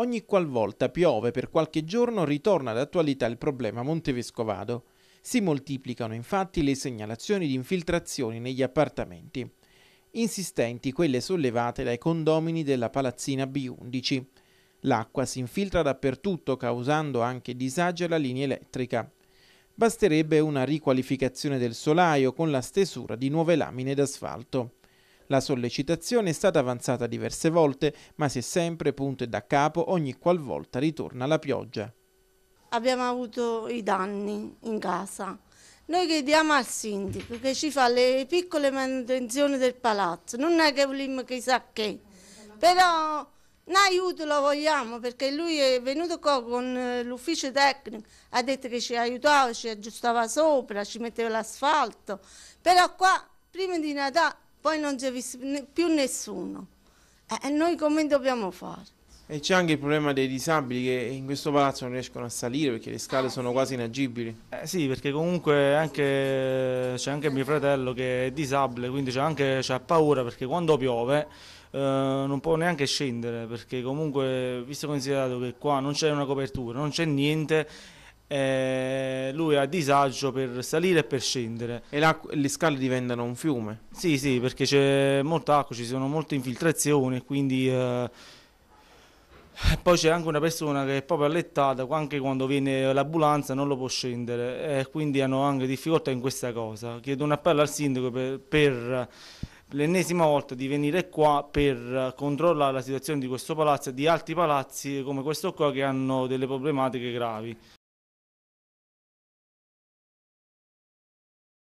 Ogni qualvolta piove per qualche giorno ritorna all'attualità il problema Montevescovado. Si moltiplicano infatti le segnalazioni di infiltrazioni negli appartamenti, insistenti quelle sollevate dai condomini della palazzina B11. L'acqua si infiltra dappertutto causando anche disagi alla linea elettrica. Basterebbe una riqualificazione del solaio con la stesura di nuove lamine d'asfalto. La sollecitazione è stata avanzata diverse volte, ma si è sempre punto e da capo ogni qualvolta ritorna la pioggia. Abbiamo avuto i danni in casa. Noi chiediamo al sindaco che ci fa le piccole manutenzioni del palazzo, non è che vogliamo chissà che, però un aiuto lo vogliamo perché lui è venuto qua con eh, l'ufficio tecnico, ha detto che ci aiutava, ci aggiustava sopra, ci metteva l'asfalto, però qua prima di Natale poi non c'è più nessuno. E noi come dobbiamo fare? E c'è anche il problema dei disabili che in questo palazzo non riescono a salire perché le scale ah, sono quasi inagibili. Eh sì, perché comunque c'è anche mio fratello che è disabile, quindi c'è anche ha paura perché quando piove eh, non può neanche scendere perché comunque, visto considerato che qua non c'è una copertura, non c'è niente eh, lui ha disagio per salire e per scendere. E le scale diventano un fiume? Sì, sì, perché c'è molta acqua, ci sono molte infiltrazioni, quindi... Eh, poi c'è anche una persona che è proprio allettata, anche quando viene l'ambulanza non lo può scendere, eh, quindi hanno anche difficoltà in questa cosa. Chiedo un appello al sindaco per, per l'ennesima volta di venire qua per controllare la situazione di questo palazzo e di altri palazzi come questo qua che hanno delle problematiche gravi.